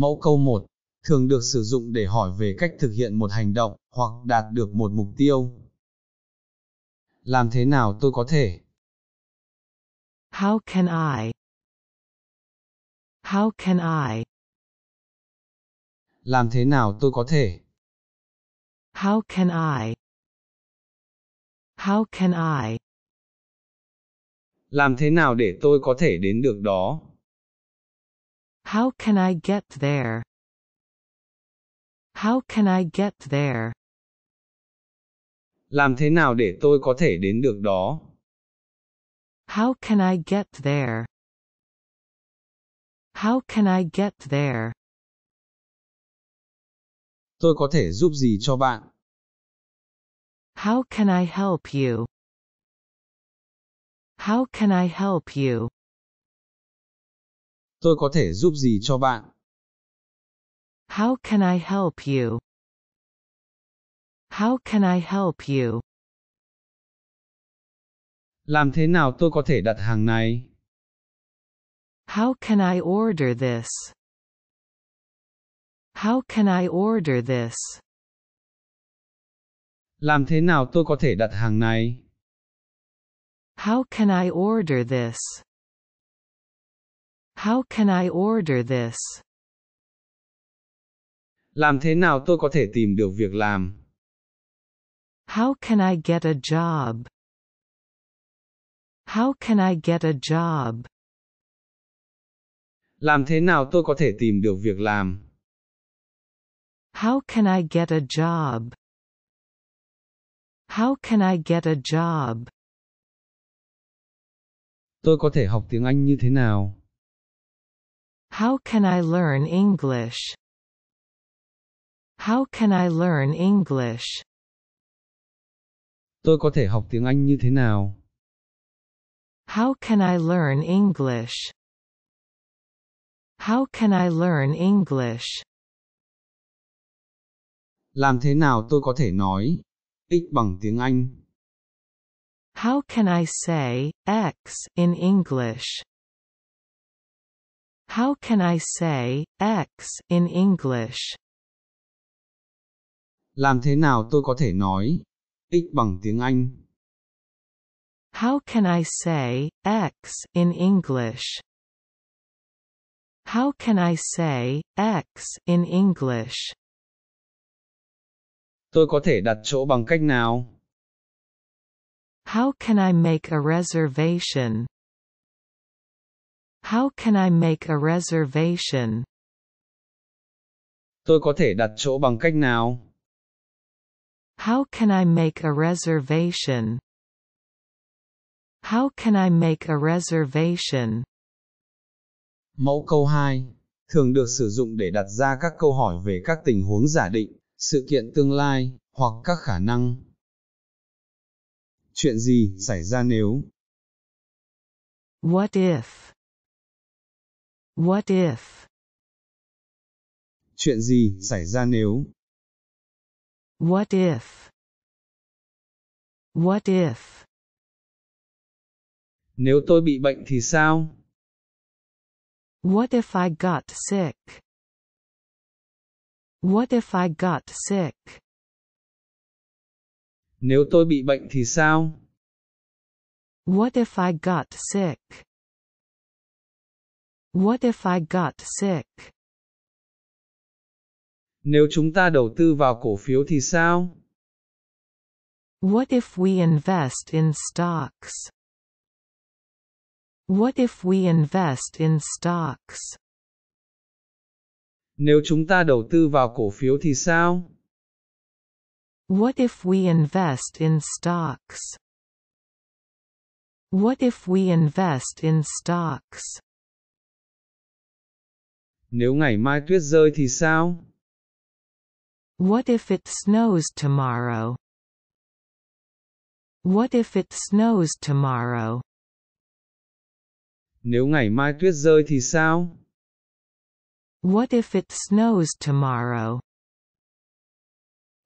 Mẫu câu 1, thường được sử dụng để hỏi về cách thực hiện một hành động, hoặc đạt được một mục tiêu. Làm thế nào tôi có thể? How can I? How can I? Làm thế nào tôi có thể? How can I? How can I? Làm thế nào để tôi có thể đến được đó? How can I get there? How can I get there? Làm thế nào để tôi có thể đến được đó? How can I get there? How can I get there? Tôi có thể giúp gì cho bạn? How can I help you? How can I help you? tôi có thể giúp gì cho bạn? How can I help you? How can I help you? Làm thế nào tôi có thể đặt hàng này? How can I order this? How can I order this? Làm thế nào tôi có thể đặt hàng này? How can I order this? How can I order this? Làm thế nào tôi có thể tìm được việc làm? How can I get a job? How can I get a job? Làm thế nào tôi có thể tìm được việc làm? How can I get a job? How can I get a job? Tôi có thể học tiếng Anh như thế nào? How can I learn English? How can I learn English? Tôi có thể học tiếng Anh như thế nào? How can I learn English? How can I learn English? Làm thế nào tôi có thể nói x bằng tiếng Anh? How can I say x in English? How can I say X in English? Làm thế nào tôi có thể nói x bằng tiếng Anh? How can I say X in English? How can I say X in English? Tôi có thể đặt chỗ bằng cách nào? How can I make a reservation? How can I make a reservation? Tôi có thể đặt chỗ bằng cách nào? How can I make a reservation? How can I make a reservation? Mẫu câu 2 thường được sử dụng để đặt ra các câu hỏi về các tình huống giả định, sự kiện tương lai hoặc các khả năng. Chuyện gì xảy ra nếu? What if? What if? Chuyện gì xảy ra nếu? What if? What if? Nếu tôi bị bệnh thì sao? What if I got sick? What if I got sick? Nếu tôi bị bệnh thì sao? What if I got sick? What if I got sick? Nếu chúng ta đầu tư vào cổ phiếu thì sao? What if we invest in stocks? What if we invest in stocks? Nếu chúng ta đầu tư vào cổ phiếu thì sao? What if we invest in stocks? What if we invest in stocks? Nếu ngày mai tuyết rơi thì sao? What if it snows tomorrow? What if it snows tomorrow? Nếu ngày mai tuyết rơi thì sao? What if it snows tomorrow?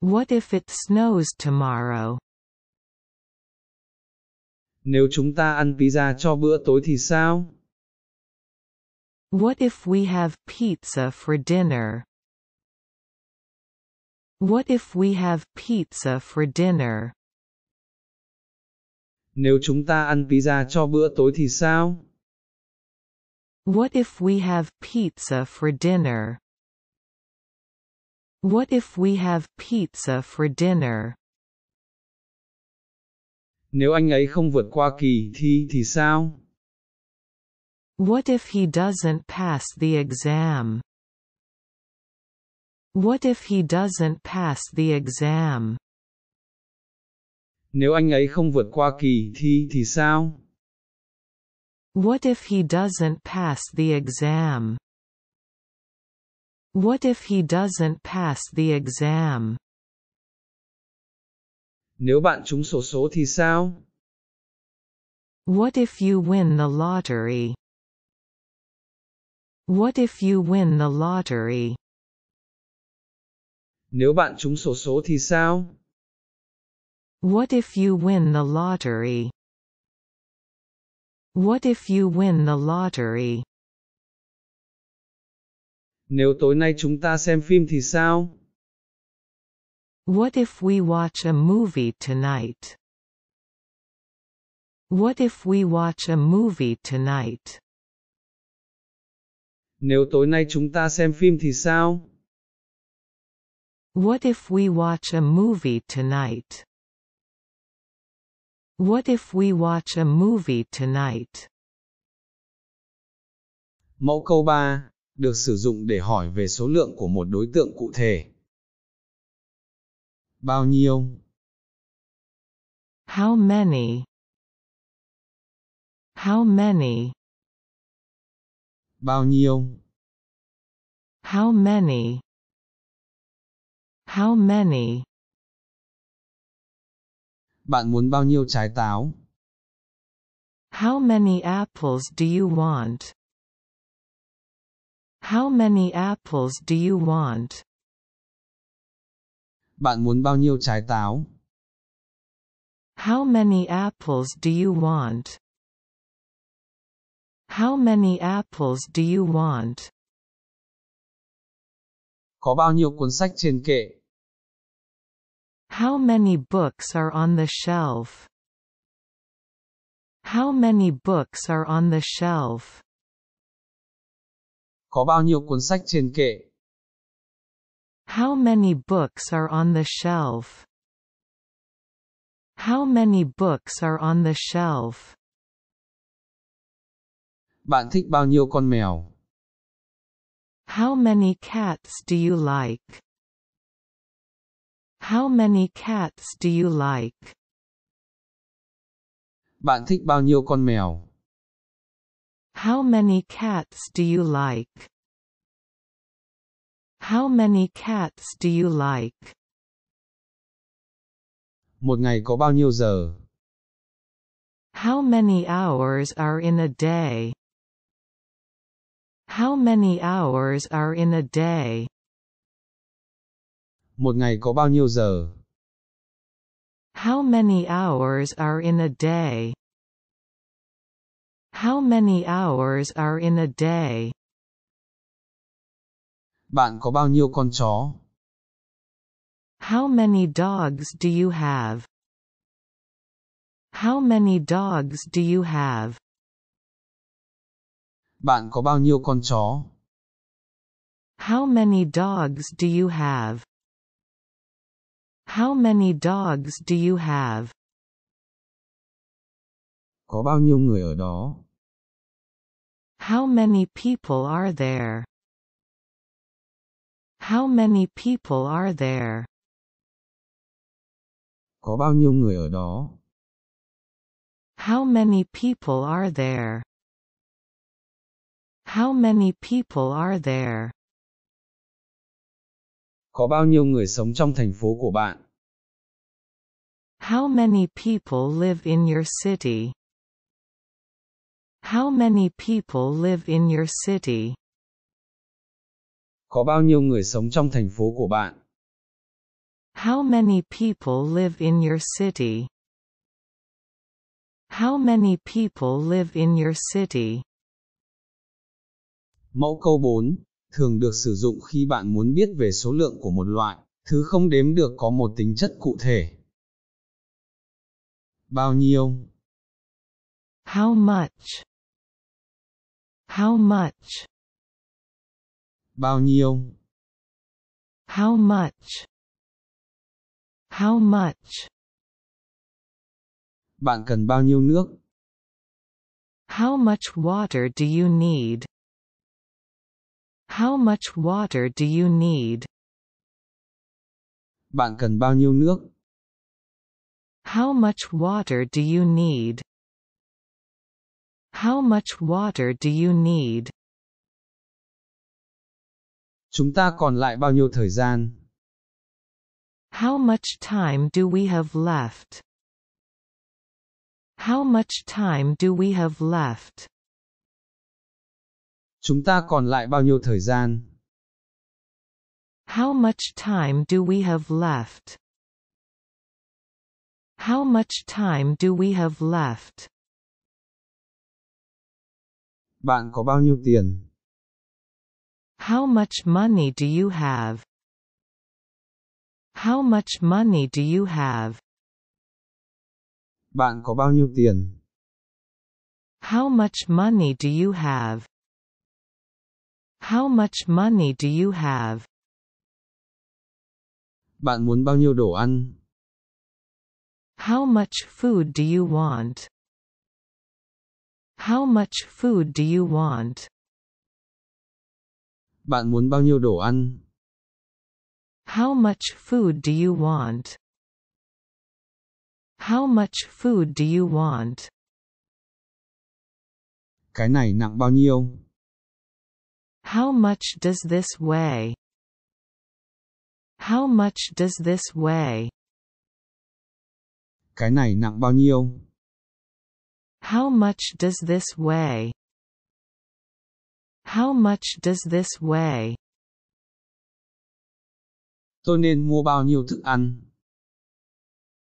What if it snows tomorrow? Nếu chúng ta ăn pizza cho bữa tối thì sao? What if we have pizza for dinner? What if we have pizza for dinner? Nếu chúng ta ăn pizza cho bữa tối thì sao? What if we have pizza for dinner? What if we have pizza for dinner? Nếu anh ấy không vượt qua kỳ thi thì sao? What if he doesn't pass the exam? What if he doesn't pass the exam? Nếu anh ấy không vượt qua kỳ thi thì sao? What if he doesn't pass the exam? What if he doesn't pass the exam? Nếu bạn trúng sổ số thì sao? What if you win the lottery? What if you win the lottery? Nếu bạn trúng sổ số thì sao? What if you win the lottery? What if you win the lottery? Nếu tối nay chúng ta xem phim thì sao? What if we watch a movie tonight? What if we watch a movie tonight? Nếu tối nay chúng ta xem phim thì sao? What if we watch a movie tonight? What if we watch a movie tonight? Mẫu câu 3 được sử dụng để hỏi về số lượng của một đối tượng cụ thể. Bao nhiêu? How many? How many? Bao nhiêu? How many? How many? Bạn muốn bao nhiêu trái táo? How many apples do you want? How many apples do you want? Bạn muốn bao nhiêu trái táo? How many apples do you want? How many apples do you want? Có bao nhiêu cuốn sách trên kệ? How many books are on the shelf? How many books are on the shelf? Có bao nhiêu cuốn sách trên kệ? How many books are on the shelf? How many books are on the shelf? Bạn thích bao nhiêu con mèo? How many cats do you like? How many cats do you like? Bạn thích bao nhiêu con mèo? How many cats do you like? How many cats do you like? Một ngày có bao nhiêu giờ? How many hours are in a day? How many hours are in a day? Một ngày có bao nhiêu giờ? How many hours are in a day? How many hours are in a day? Bạn có bao nhiêu con chó? How many dogs do you have? How many dogs do you have? Bạn có bao nhiêu con chó? How many dogs do you have? How many dogs do you have? Có bao nhiêu người ở đó? How many people are there? How many people are there? Có bao nhiêu người ở đó? How many people are there? How many people are there? Có bao nhiêu người sống trong thành phố của bạn? How many people live in your city? How many people live in your city? Có bao nhiêu người sống trong thành phố của bạn? How many people live in your city? How many people live in your city? Mẫu câu 4, thường được sử dụng khi bạn muốn biết về số lượng của một loại, thứ không đếm được có một tính chất cụ thể. Bao nhiêu? How much? How much? Bao nhiêu? How much? How much? Bạn cần bao nhiêu nước? How much water do you need? How much water do you need? Bạn cần bao nhiêu nước? How much water do you need? How much water do you need? Chúng ta còn lại bao nhiêu thời gian? How much time do we have left? How much time do we have left? Chúng ta còn lại bao nhiêu thời gian? How much time do we have left? How much time do we have left? Bạn có bao nhiêu tiền? How much money do you have? How much money do you have? Bạn có bao nhiêu tiền? How much money do you have? How much money do you have? Bạn muốn bao nhiêu đồ ăn? How much food do you want? How much food do you want? Bạn muốn bao nhiêu đồ ăn? How much food do you want? How much food do you want? Cái này nặng bao nhiêu? How much does this weigh? How much does this weigh? Cái này nặng bao nhiêu? How much does this weigh? How much does this weigh? Tôi nên mua bao nhiêu thức ăn?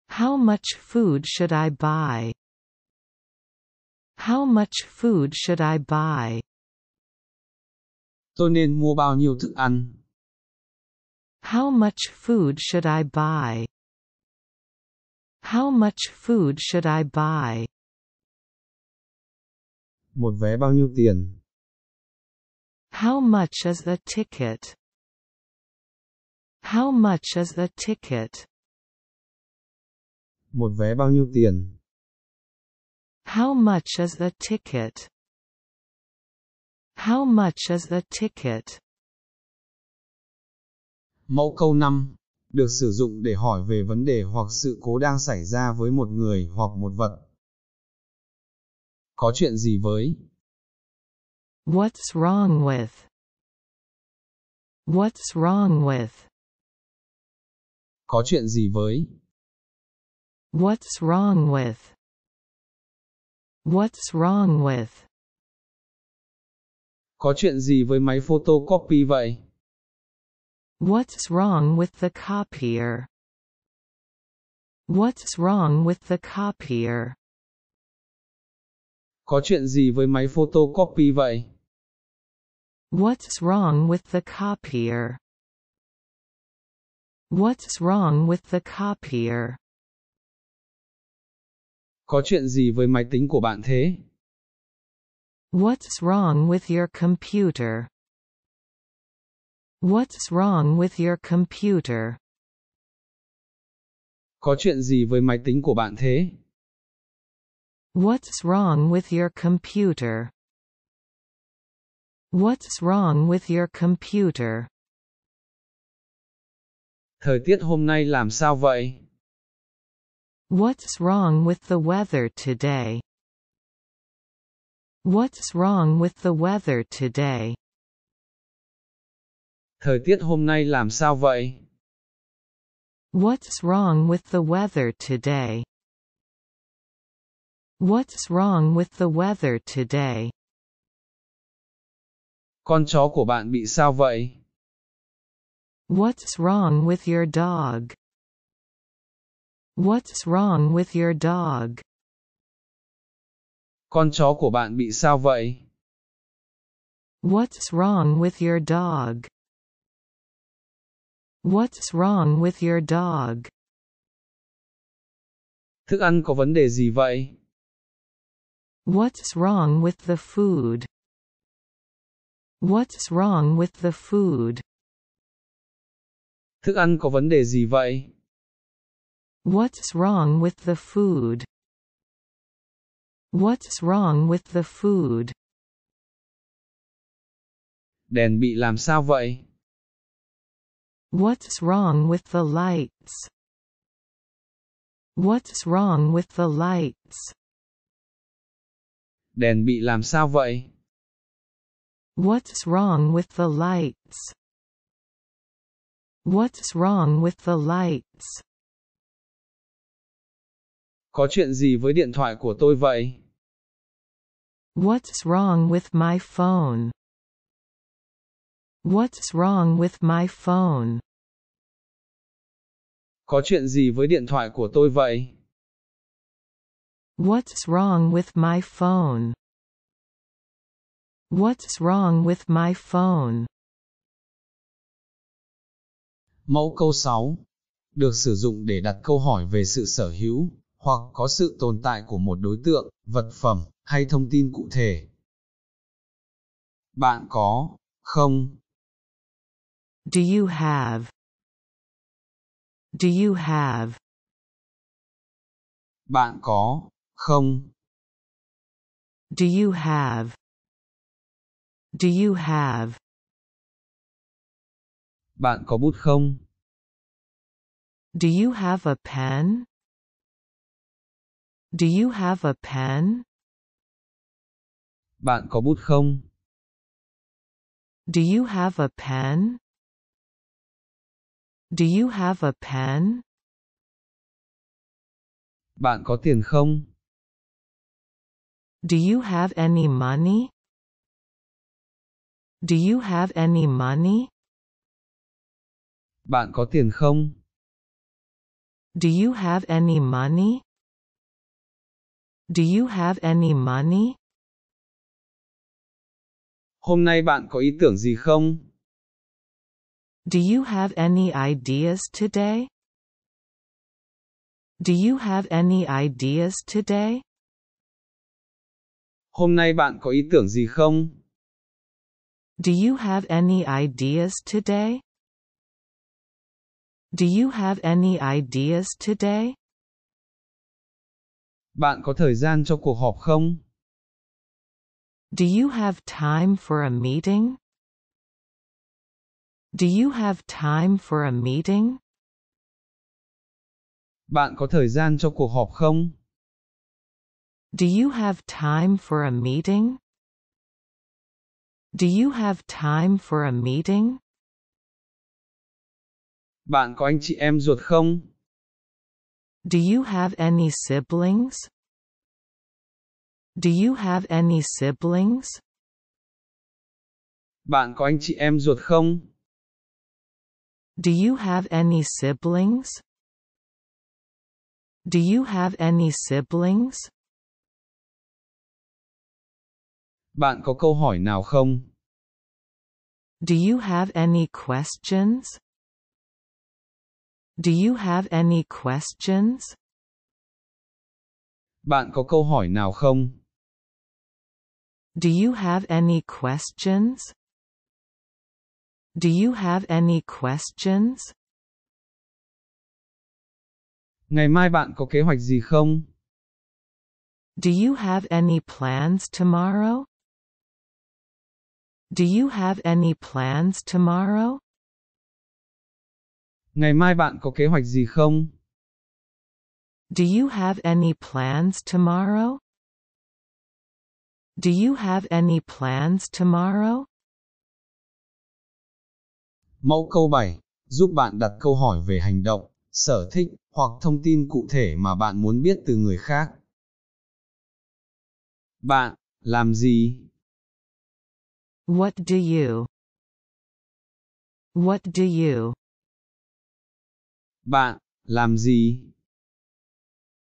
How much food should I buy? How much food should I buy? Tôi nên mua bao nhiêu thức ăn? How much food should I buy? How much food should I buy? Một vé bao nhiêu tiền? How much is the ticket? How much is the ticket? Một vé bao nhiêu tiền? How much is the ticket? How much is the ticket? Mẫu câu 5 được sử dụng để hỏi về vấn đề hoặc sự cố đang xảy ra với một người hoặc một vật. Có chuyện gì với? What's wrong with? What's wrong with? Có chuyện gì với? What's wrong with? What's wrong with? có chuyện gì với máy photocopy vậy? What's wrong with the copier? What's wrong with the copier? Có chuyện gì với máy photocopy vậy? What's wrong with the copier? What's wrong with the copier? Có chuyện gì với máy tính của bạn thế? What's wrong with your computer? What's wrong with your computer? Có chuyện gì với máy tính của bạn thế? What's wrong with your computer? What's wrong with your computer? Thời tiết hôm nay làm sao vậy? What's wrong with the weather today? What's wrong with the weather today? Thời tiết hôm nay làm sao vậy? What's wrong with the weather today? What's wrong with the weather today? Con chó của bạn bị sao vậy? What's wrong with your dog? What's wrong with your dog? Con chó của bạn bị sao vậy? What's wrong with your dog? What's wrong with your dog? Thức ăn có vấn đề gì vậy? What's wrong with the food? What's wrong with the food? Thức ăn có vấn đề gì vậy? What's wrong with the food? What's wrong with the food? Đèn bị làm sao vậy? What's wrong with the lights? What's wrong with the lights? Đèn bị làm sao vậy? What's wrong with the lights? What's wrong with the lights? Có chuyện gì với điện thoại của tôi vậy? What's wrong with my phone? What's wrong with my phone? Có chuyện gì với điện thoại của tôi vậy? What's wrong with my phone? What's wrong with my phone? Mẫu câu 6 được sử dụng để đặt câu hỏi về sự sở hữu hoặc có sự tồn tại của một đối tượng, vật phẩm hay thông tin cụ thể. Bạn có, không? Do you have? Do you have? Bạn có, không? Do you have? Do you have? Bạn có bút không? Do you have a pen? Do you have a pen? Bạn có bút không? Do you have a pen? Do you have a pen? Bạn có tiền không? Do you have any money? Do you have any money? Bạn có tiền không? Do you have any money? Do you have any money? Hôm nay bạn có ý tưởng gì không? Do you have any ideas today? Do you have any ideas today? Hôm nay bạn có ý tưởng gì không? Do you have any ideas today? Do you have any ideas today? Bạn có thời gian cho cuộc họp không? Do you have time for a meeting? Do you have time for a meeting? Bạn có thời gian cho cuộc họp không? Do you have time for a meeting? Do you have time for a meeting? Bạn có anh chị em ruột không? Do you have any siblings? Do you have any siblings? Bạn có anh chị em ruột không? Do you have any siblings? Do you have any siblings? Bạn có câu hỏi nào không? Do you have any questions? Do you have any questions? Bạn có câu hỏi nào không? Do you have any questions? Do you have any questions? Ngày mai bạn có kế hoạch gì không? Do you have any plans tomorrow? Do you have any plans tomorrow? Ngày mai bạn có kế hoạch gì không? Do you have any plans tomorrow? Do you have any plans tomorrow? Mẫu câu 7 giúp bạn đặt câu hỏi về hành động, sở thích hoặc thông tin cụ thể mà bạn muốn biết từ người khác. Bạn làm gì? What do you? What do you? Bạn làm gì?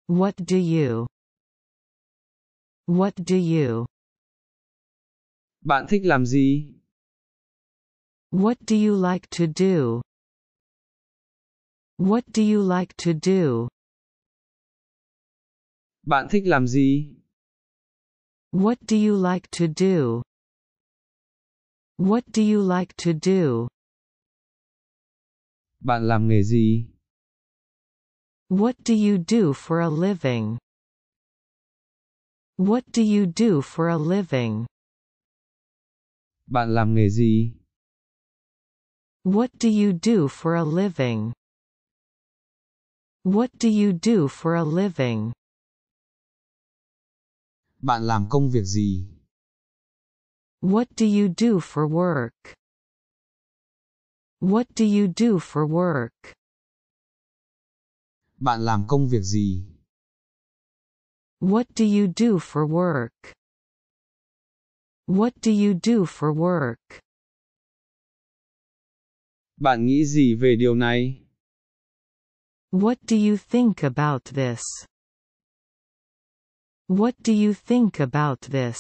What do you? What do you? Bạn thích làm gì? What do you like to do? What do you like to do? Bạn thích làm gì? What do you like to do? What do you like to do? Bạn làm nghề gì? What do you do for a living? What do you do for a living? Bạn làm nghề gì? What do you do for a living? What do you do for a living? Bạn làm công việc gì? What do you do for work? What do you do for work? Bạn làm công việc gì? What do you do for work? What do you do for work? Bạn nghĩ gì về điều này? What do you think about this? What do you think about this?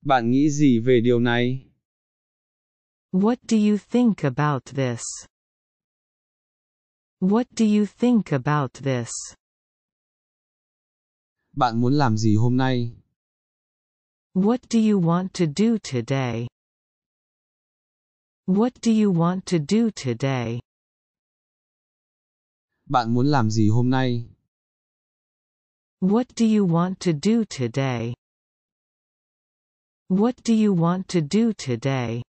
Bạn nghĩ gì về điều này? What do you think about this? What do you think about this? bạn muốn làm gì hôm nay? What do you want to do today? What do you want to do today? Bạn muốn làm gì hôm nay? What do you want to do today? What do you want to do today?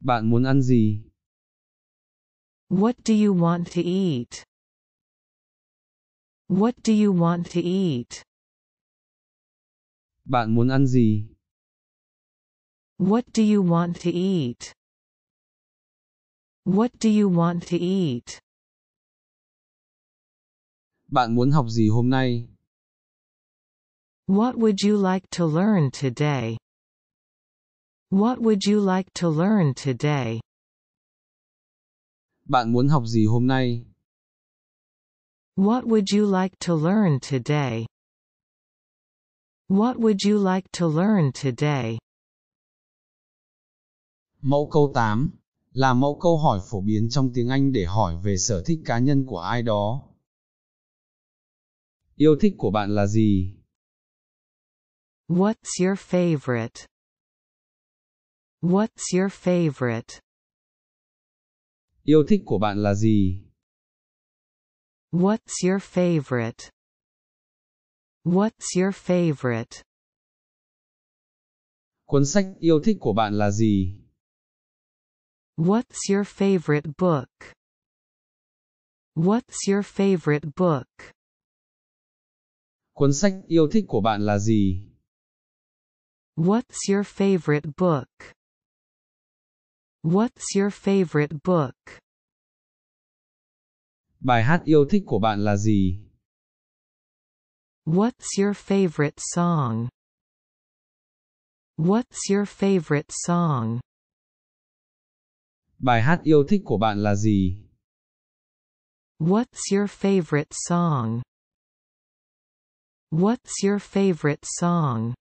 Bạn muốn ăn gì? What do you want to eat? What do you want to eat? Bạn muốn ăn gì? What do you want to eat? What do you want to eat? Bạn muốn học gì hôm nay? What would you like to learn today? What would you like to learn today? Bạn muốn học gì hôm nay? What would you like to learn today? What would you like to learn today? Mẫu câu 8 là mẫu câu hỏi phổ biến trong tiếng Anh để hỏi về sở thích cá nhân của ai đó. Yêu thích của bạn là gì? What's your favorite? What's your favorite? Yêu thích của bạn là gì? What's your favorite? What's your favorite? Cuốn sách yêu thích của bạn là gì? What's your favorite book? What's your favorite book? Cuốn sách yêu thích của bạn là gì? What's your favorite book? What's your favorite book? Bài hát yêu thích của bạn là gì? What's your favorite song? What's your favorite song? Bài hát yêu thích của bạn là gì? What's your favorite song? What's your favorite song?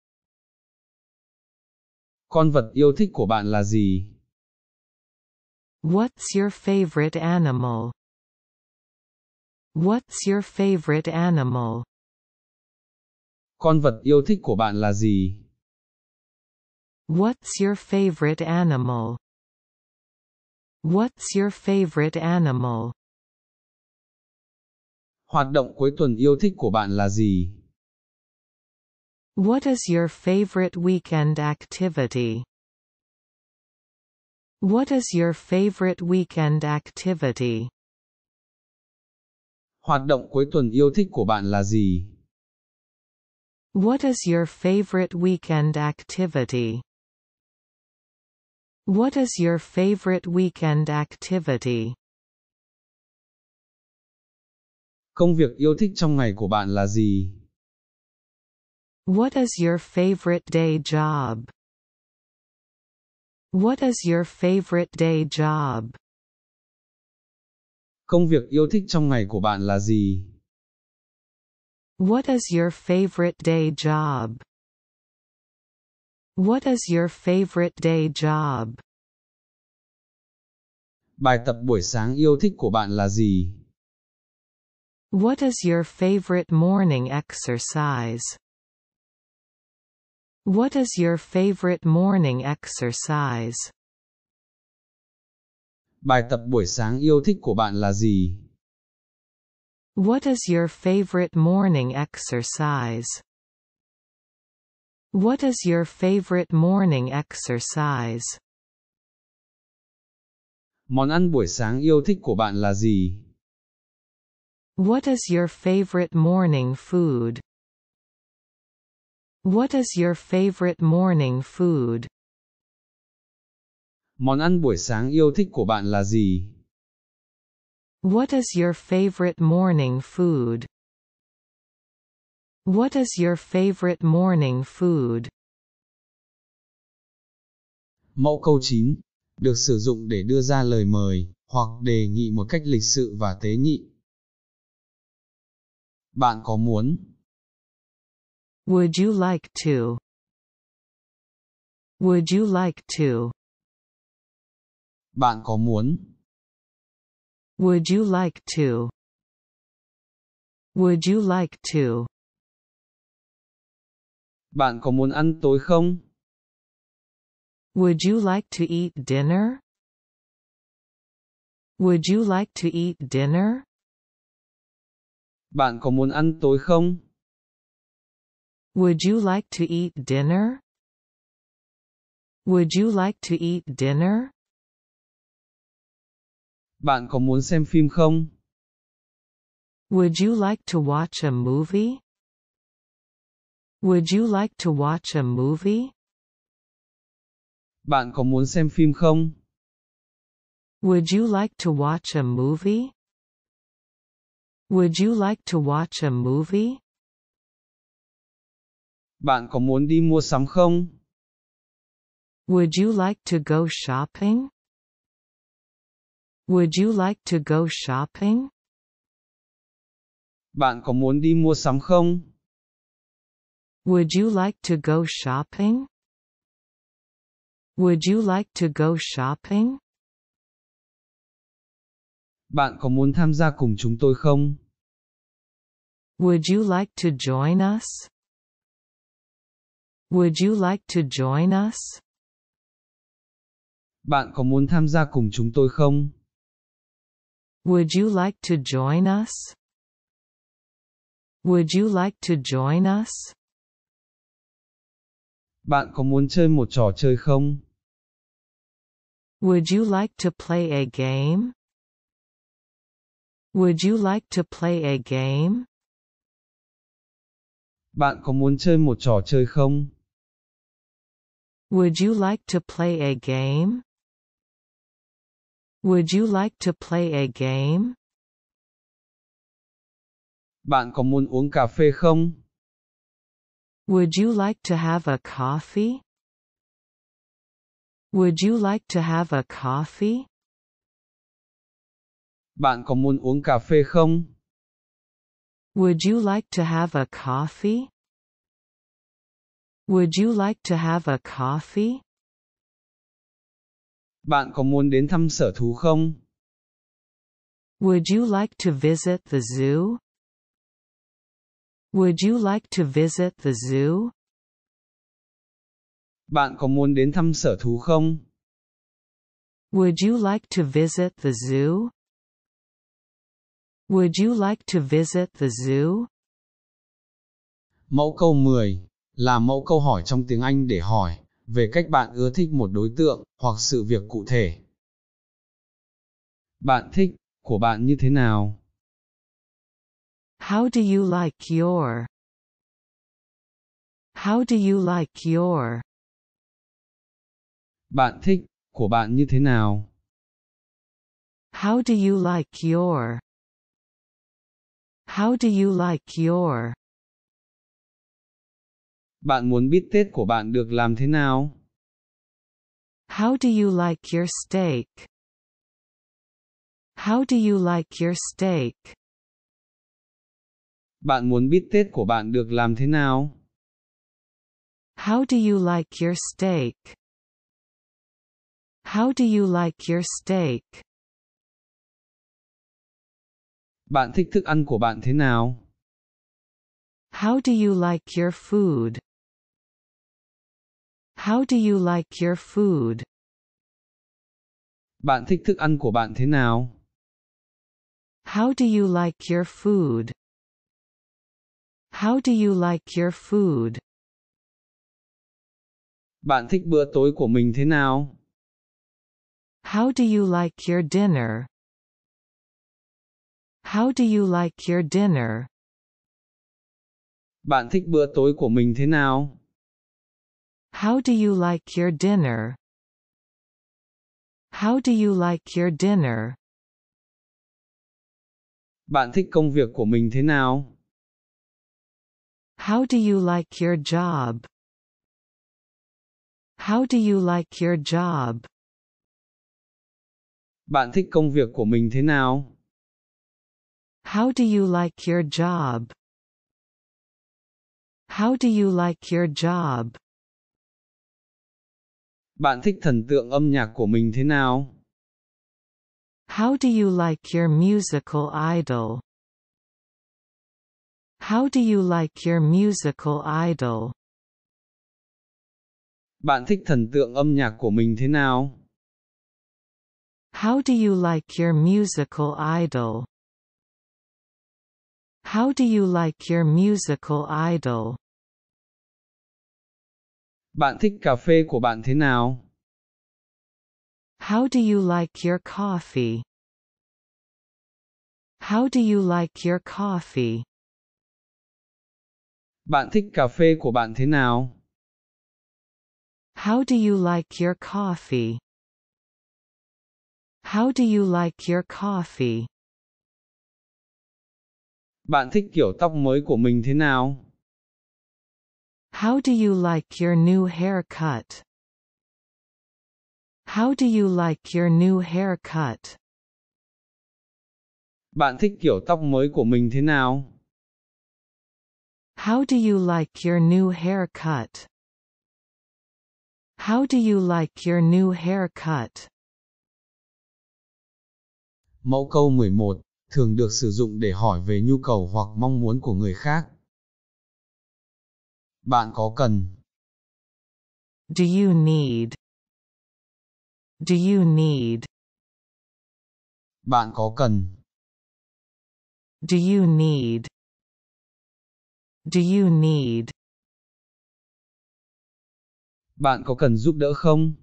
Con vật yêu thích của bạn là gì? What's your favorite animal? What's your favorite animal? Con vật yêu thích của bạn là gì? What's your favorite animal? What's your favorite animal? Hoạt động cuối tuần yêu thích của bạn là gì? What is your favorite weekend activity? What is your favorite weekend activity? Hoạt động cuối tuần yêu thích của bạn là gì? What is your favorite weekend activity? What is your favorite weekend activity? Công việc yêu thích trong ngày của bạn là gì? What is your favorite day job? What is your favorite day job? Công việc yêu thích trong ngày của bạn là gì? What is your favorite day job? What is your favorite day job? Bài tập buổi sáng yêu thích của bạn là gì? What is your favorite morning exercise? What is your favorite morning exercise? Bài tập buổi sáng yêu thích của bạn là gì? What is your favorite morning exercise? What is your favorite morning exercise? Món ăn buổi sáng yêu thích của bạn là gì? What is your favorite morning food? What is your favorite morning food? Món ăn buổi sáng yêu thích của bạn là gì? What is your favorite morning food? What is your favorite morning food? Mẫu câu 9 được sử dụng để đưa ra lời mời hoặc đề nghị một cách lịch sự và tế nhị. Bạn có muốn? Would you like to? Would you like to? Bạn có muốn? Would you like to? Would you like to? Bạn có muốn ăn tối không? Would you like to eat dinner? Would you like to eat dinner? Bạn có muốn ăn tối không? Would you like to eat dinner? Would you like to eat dinner? Bạn có muốn xem phim không? Would you like to watch a movie? Would you like to watch a movie? Bạn có muốn xem phim không? Would you like to watch a movie? Would you like to watch a movie? Bạn có muốn đi mua sắm không? Would you like to go shopping? Would you like to go shopping? Bạn có muốn đi mua sắm không? Would you like to go shopping? Would you like to go shopping? Bạn có muốn tham gia cùng chúng tôi không? Would you like to join us? Would you like to join us? Bạn có muốn tham gia cùng chúng tôi không? Would you like to join us? Would you like to join us? Bạn có muốn chơi một trò chơi không? Would you like to play a game? Would you like to play a game? Bạn có muốn chơi một trò chơi không? Would you like to play a game? Would you like to play a game? Bạn có muốn uống cà phê không? Would you like to have a coffee? Would you like to have a coffee? Bạn có muốn uống cà phê không? Would you like to have a coffee? Would you like to have a coffee? Bạn có muốn đến thăm sở thú không? Would you like to visit the zoo? Would you like to visit the zoo? Bạn có muốn đến thăm sở thú không? Would you like to visit the zoo? Would you like to visit the zoo? Mẫu câu 10 là mẫu câu hỏi trong tiếng Anh để hỏi về cách bạn ưa thích một đối tượng, hoặc sự việc cụ thể. Bạn thích, của bạn như thế nào? How do you like your? How do you like your? Bạn thích, của bạn như thế nào? How do you like your? How do you like your? Bạn muốn biết Tết của bạn được làm thế nào? How do you like your steak? How do you like your steak? Bạn muốn biết Tết của bạn được làm thế nào? How do you like your steak? How do you like your steak? Bạn thích thức ăn của bạn thế nào? How do you like your food? How do you like your food? Bạn thích thức ăn của bạn thế nào? How do you like your food? How do you like your food? Bạn thích bữa tối của mình thế nào? How do you like your dinner? How do you like your dinner? Bạn thích bữa tối của mình thế nào? How do you like your dinner? How do you like your dinner? Bạn thích công việc của mình thế nào? How do you like your job? How do you like your job? Bạn thích công việc của mình thế nào? How do you like your job? How do you like your job? Bạn thích thần tượng âm nhạc của mình thế nào? How do you like your musical idol? How do you like your musical idol? Bạn thích thần tượng âm nhạc của mình thế nào? How do you like your musical idol? How do you like your musical idol? Bạn thích cà phê của bạn thế nào? How do you like your coffee? How do you like your coffee? Bạn thích cà phê của bạn thế nào? How do you like your coffee? How do you like your coffee? Bạn thích kiểu tóc mới của mình thế nào? How do you like your new haircut? How do you like your new haircut? Bạn thích kiểu tóc mới của mình thế nào? How do you like your new haircut? How do you like your new haircut? Mẫu câu 11 thường được sử dụng để hỏi về nhu cầu hoặc mong muốn của người khác. Bạn có cần? Do you need? Do you need? Bạn có cần? Do you need? Do you need? Bạn có cần giúp đỡ không?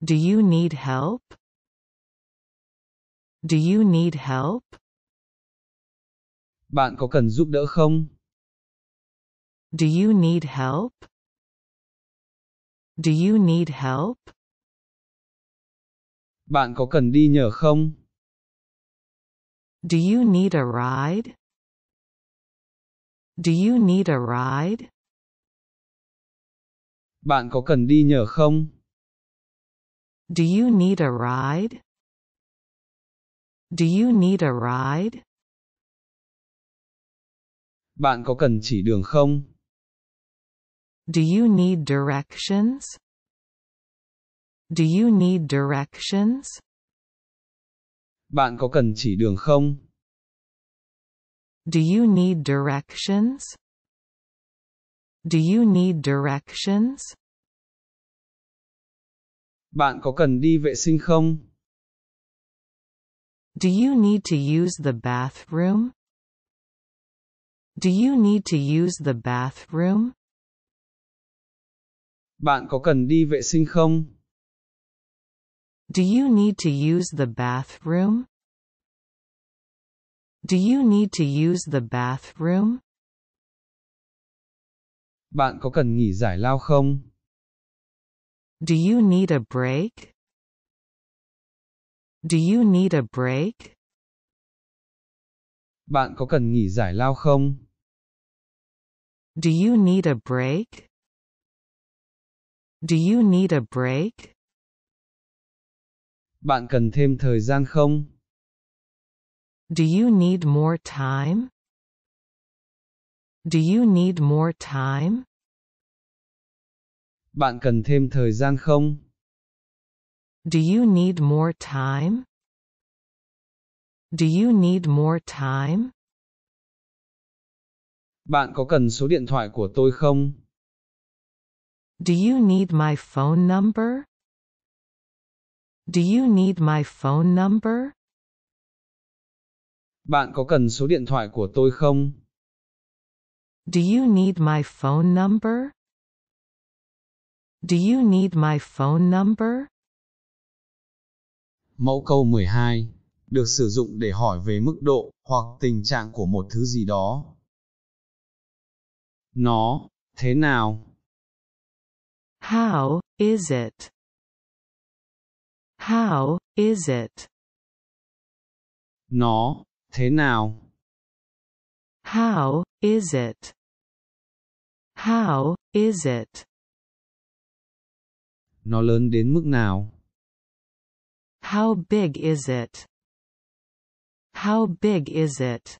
Do you need help? Do you need help? Bạn có cần giúp đỡ không? Do you need help? Do you need help? Bạn có cần đi nhờ không? Do you need a ride? Do you need a ride? Bạn có cần đi nhờ không? Do you need a ride? Do you need a ride? Bạn có cần chỉ đường không? Do you need directions? Do you need directions? Bạn có cần chỉ đường không? Do you need directions? Do you need directions? Bạn có cần đi vệ sinh không? Do you need to use the bathroom? Do you need to use the bathroom? Bạn có cần đi vệ sinh không? Do you need to use the bathroom? Do you need to use the bathroom? Bạn có cần nghỉ giải lao không? Do you need a break? Do you need a break? Bạn có cần nghỉ giải lao không? Do you need a break? Do you need a break? Bạn cần thêm thời gian không? Do you need more time? Do you need more time? Bạn cần thêm thời gian không? Do you need more time? Do you need more time? Bạn có cần số điện thoại của tôi không? Do you need my phone number? Do you need my phone number? Bạn có cần số điện thoại của tôi không? Do you need my phone number? Do you need my phone number? Mẫu câu 12 được sử dụng để hỏi về mức độ hoặc tình trạng của một thứ gì đó. Nó thế nào? How, is it? How, is it? Nó, thế nào? How, is it? How, is it? Nó lớn đến mức nào? How big is it? How big is it?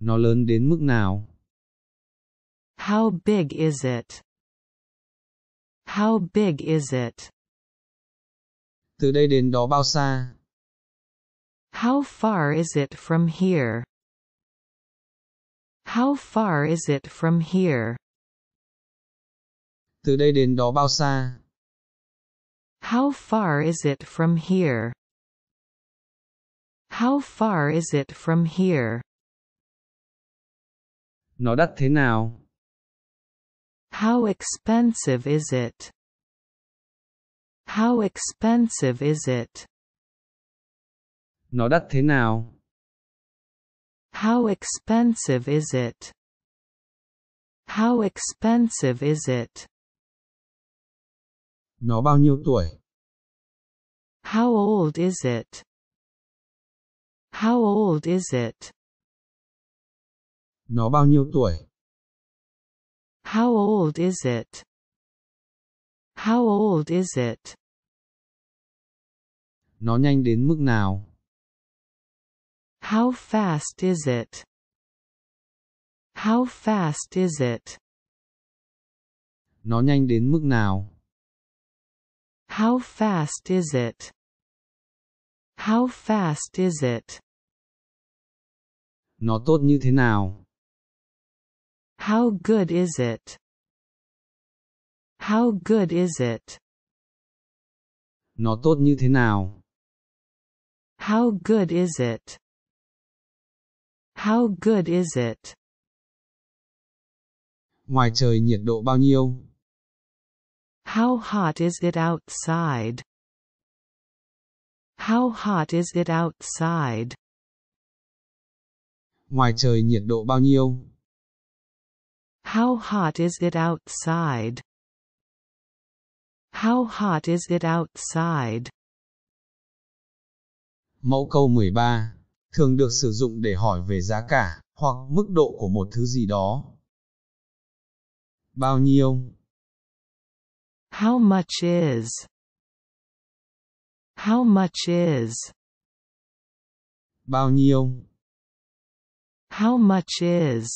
Nó lớn đến mức nào? How big is it? How big is it? Từ đây đến đó bao xa? How far is it from here? How far is it from here? Từ đây đến đó bao xa? How far is it from here? How far is it from here? Nó đắt thế nào? How expensive is it? How expensive is it? Nó đắt thế nào? How expensive is it? How expensive is it? Nó bao nhiêu tuổi? How old is it? How old is it? Nó bao nhiêu tuổi? How old is it? How old is it? Nó nhanh đến mức nào? How fast is it? How fast is it? Nó nhanh đến mức nào? How fast is it? How fast is it? Nó tốt như thế nào? How good is it? How good is it? Nó tốt như thế nào? How good is it? How good is it? Ngoài trời nhiệt độ bao nhiêu? How hot is it outside? How hot is it outside? Ngoài trời nhiệt độ bao nhiêu? How hot is it outside? How hot is it outside? Mẫu câu 13 thường được sử dụng để hỏi về giá cả hoặc mức độ của một thứ gì đó. Bao nhiêu? How much is? How much is? Bao nhiêu? How much is?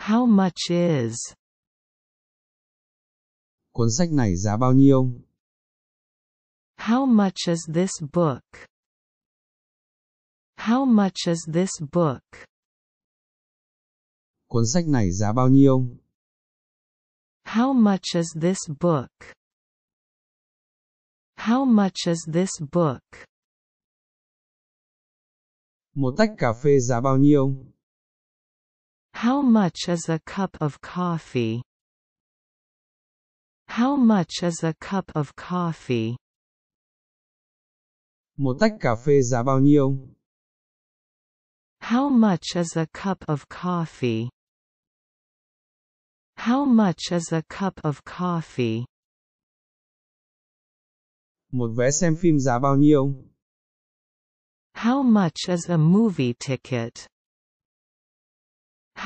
How much is? Cuốn sách này giá bao nhiêu? How much is this book? How much is this book? Cuốn sách này giá bao nhiêu? How much is this book? How much is this book? Một tách cà phê giá bao nhiêu? How much is a cup of coffee? How much is a cup of coffee? Một tách cà phê giá bao nhiêu? How much is a cup of coffee? How much is a cup of coffee? Một vé xem phim giá bao nhiêu? How much is a movie ticket?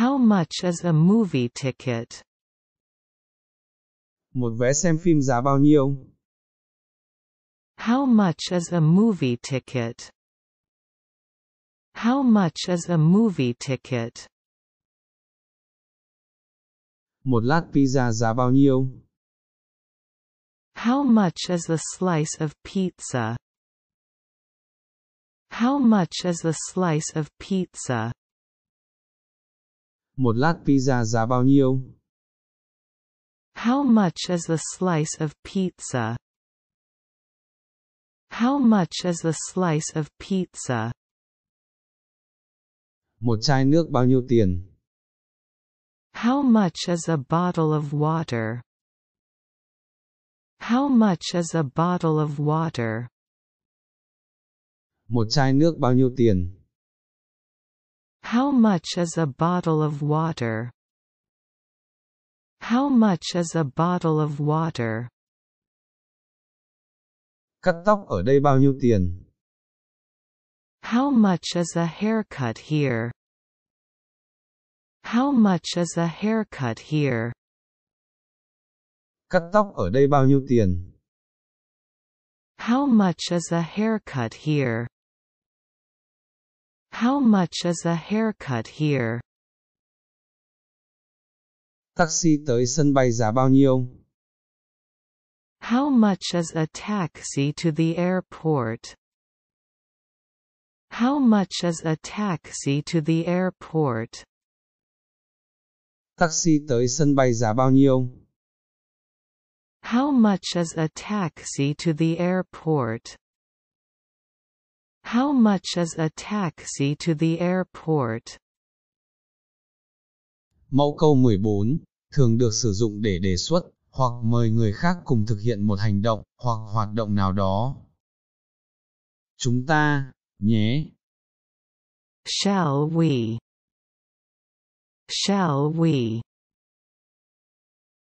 How much is a movie ticket? Một vé xem phim giá bao nhiêu? How much is a movie ticket? How much is a movie ticket? Một lát pizza giá bao nhiêu? How much is a slice of pizza? How much is a slice of pizza? Một lát pizza giá bao nhiêu? How much is the slice of pizza? How much is the slice of pizza? Một chai nước bao nhiêu tiền? How much is a bottle of water? How much is a bottle of water? Một chai nước bao nhiêu tiền? How much is a bottle of water? How much is a bottle of water? Cắt tóc ở đây bao nhiêu tiền? How much is a haircut here? How much is a haircut here? Cắt tóc ở đây bao nhiêu tiền? How much is a haircut here? How much is a haircut here? Taxi tới sân bay giá bao nhiêu? How much is a taxi to the airport? How much is a taxi to the airport? Taxi tới sân bay giá bao nhiêu? How much is a taxi to the airport? How much is a taxi to the airport? Mẫu câu 14, thường được sử dụng để đề xuất, hoặc mời người khác cùng thực hiện một hành động, hoặc hoạt động nào đó. Chúng ta, nhé. Shall we? Shall we?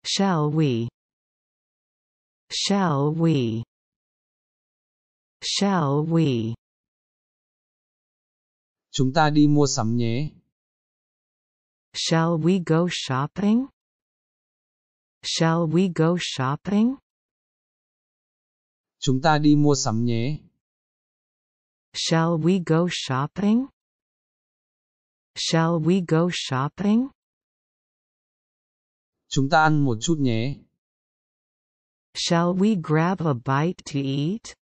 Shall we? Shall we? Shall we? Chúng ta đi mua sắm nhé. Shall we go shopping? Shall we go shopping? Chúng ta đi mua sắm nhé. Shall we go shopping? Shall we go shopping? Chúng ta ăn một chút nhé. Shall we grab a bite to eat?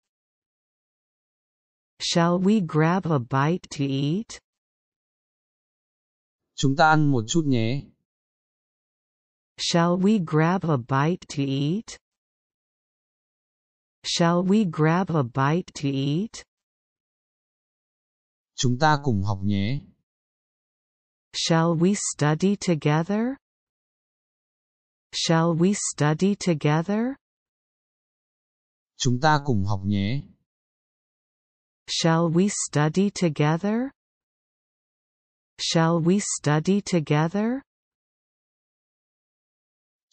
Shall we grab a bite to eat? Chúng ta ăn một chút nhé. Shall we grab a bite to eat? Shall we grab a bite to eat? Chúng ta cùng học nhé. Shall we study together? Shall we study together? Chúng ta cùng học nhé. Shall we study together? Shall we study together?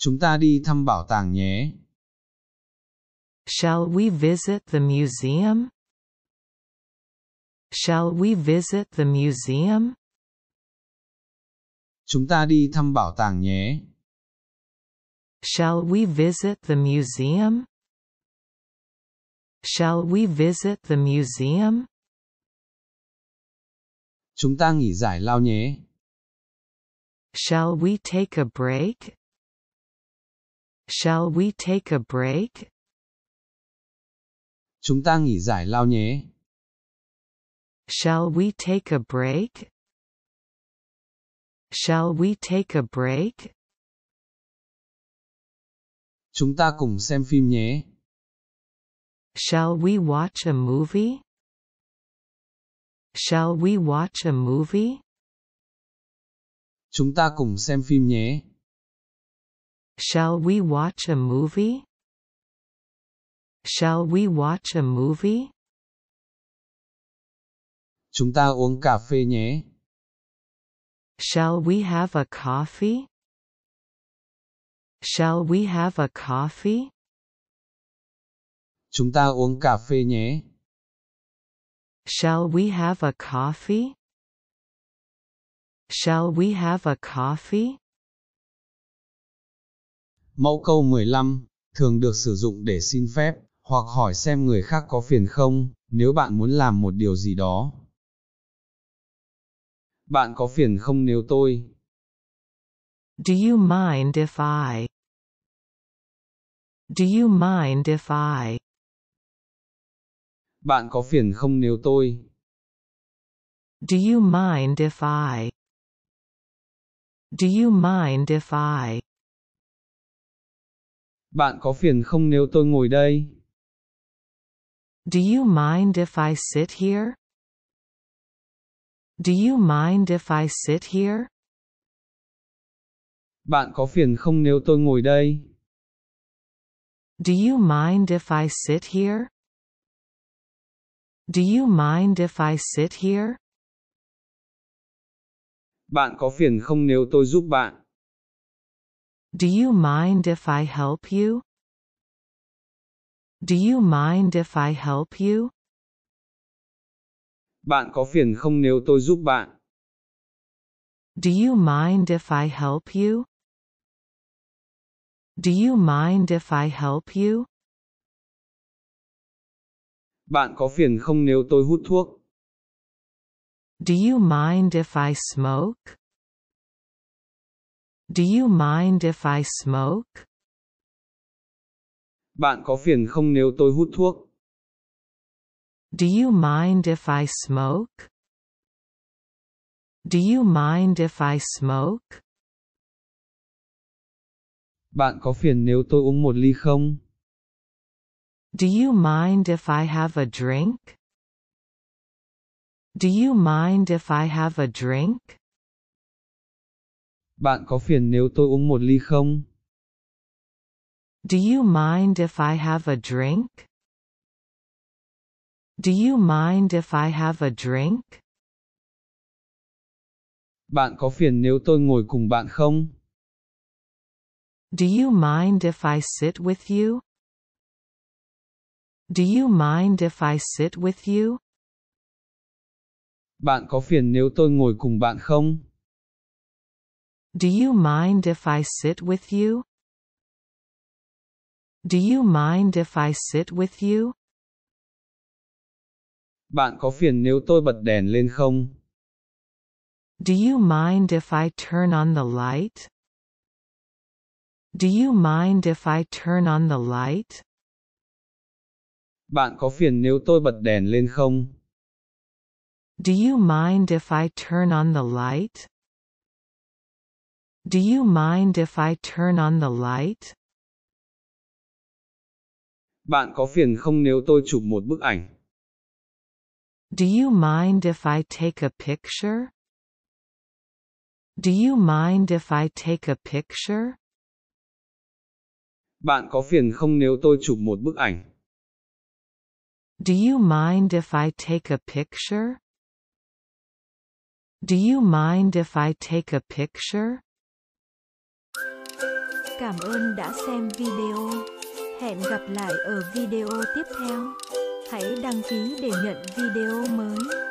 Chúng ta đi thăm bảo tàng nhé. Shall we visit the museum? Shall we visit the museum? Chúng ta đi thăm bảo tàng nhé. Shall we visit the museum? Shall we visit the museum? Chúng ta nghỉ giải lao nhé. Shall we take a break? Shall we take a break? Chúng ta nghỉ giải lao nhé. Shall we take a break? Shall we take a break? Chúng ta cùng xem phim nhé. Shall we watch a movie? Shall we watch a movie? Chúng ta cùng xem phim nhé. Shall we watch a movie? Shall we watch a movie? Chúng ta uống cà phê nhé. Shall we have a coffee? Shall we have a coffee? Chúng ta uống cà phê nhé. Shall we have a coffee? Shall we have a coffee? Mẫu câu 15 thường được sử dụng để xin phép hoặc hỏi xem người khác có phiền không nếu bạn muốn làm một điều gì đó. Bạn có phiền không nếu tôi? Do you mind if I? Do you mind if I? Bạn có phiền không nếu tôi? Do you mind if I? Do you mind if I? Bạn có phiền không nếu tôi ngồi đây? Do you mind if I sit here? Do you mind if I sit here? Bạn có phiền không nếu tôi ngồi đây? Do you mind if I sit here? Do you mind if I sit here? Bạn có phiền không nếu tôi giúp bạn? Do you mind if I help you? Do you mind if I help you? Bạn có phiền không nếu tôi giúp bạn? Do you mind if I help you? Do you mind if I help you? Bạn có phiền không nếu tôi hút thuốc? Do you mind if I smoke? Do you mind if I smoke? Bạn có phiền không nếu tôi hút thuốc? Do you mind if I smoke? Do you mind if I smoke? Bạn có phiền nếu tôi uống một ly không? Do you mind if I have a drink? Do you mind if I have a drink? Bạn có phiền nếu tôi uống một ly không? Do you mind if I have a drink? Do you mind if I have a drink? Bạn có phiền nếu tôi ngồi cùng bạn không? Do you mind if I sit with you? Do you mind if I sit with you? Bạn có phiền nếu tôi ngồi cùng bạn không? Do you mind if I sit with you? Do you mind if I sit with you? Bạn có phiền nếu tôi bật đèn lên không? Do you mind if I turn on the light? Do you mind if I turn on the light? Bạn có phiền nếu tôi bật đèn lên không? Do you mind if I turn on the light? Do you mind if I turn on the light? Bạn có phiền không nếu tôi chụp một bức ảnh? Do you mind if I take a picture? Do you mind if I take a picture? Bạn có phiền không nếu tôi chụp một bức ảnh? Do you mind if I take a picture? Do you mind if I take a picture? Cảm ơn đã xem video. Hẹn gặp lại ở video tiếp theo. Hãy đăng ký để nhận video mới.